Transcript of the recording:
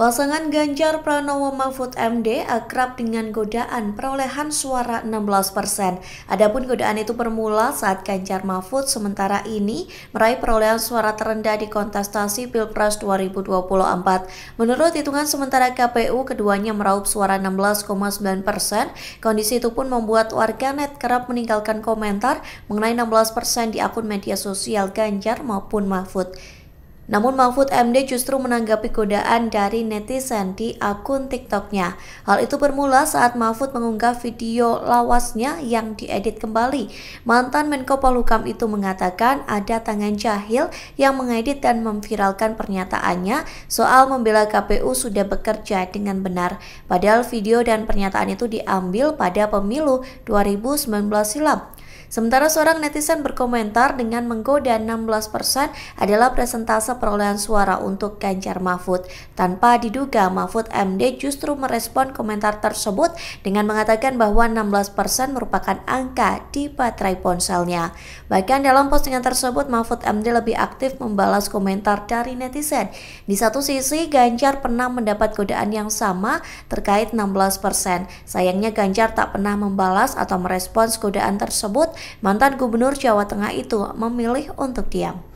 Pasangan Ganjar Pranowo Mahfud MD akrab dengan godaan perolehan suara 16 persen. Adapun godaan itu bermula saat Ganjar Mahfud sementara ini meraih perolehan suara terendah di kontestasi Pilpres 2024. Menurut hitungan sementara KPU, keduanya meraup suara 16,9 persen. Kondisi itu pun membuat warganet kerap meninggalkan komentar mengenai 16 persen di akun media sosial Ganjar maupun Mahfud. Namun Mahfud MD justru menanggapi godaan dari netizen di akun TikToknya. Hal itu bermula saat Mahfud mengunggah video lawasnya yang diedit kembali. Mantan Menko Polhukam itu mengatakan ada tangan jahil yang mengedit dan memviralkan pernyataannya soal membela KPU sudah bekerja dengan benar. Padahal video dan pernyataan itu diambil pada pemilu 2019 silam. Sementara seorang netizen berkomentar dengan menggoda 16% adalah presentase perolehan suara untuk Ganjar Mahfud. Tanpa diduga, Mahfud MD justru merespon komentar tersebut dengan mengatakan bahwa 16% merupakan angka di baterai ponselnya. Bahkan dalam postingan tersebut, Mahfud MD lebih aktif membalas komentar dari netizen. Di satu sisi, Ganjar pernah mendapat godaan yang sama terkait 16%. Sayangnya Ganjar tak pernah membalas atau merespons godaan tersebut mantan gubernur Jawa Tengah itu memilih untuk diam.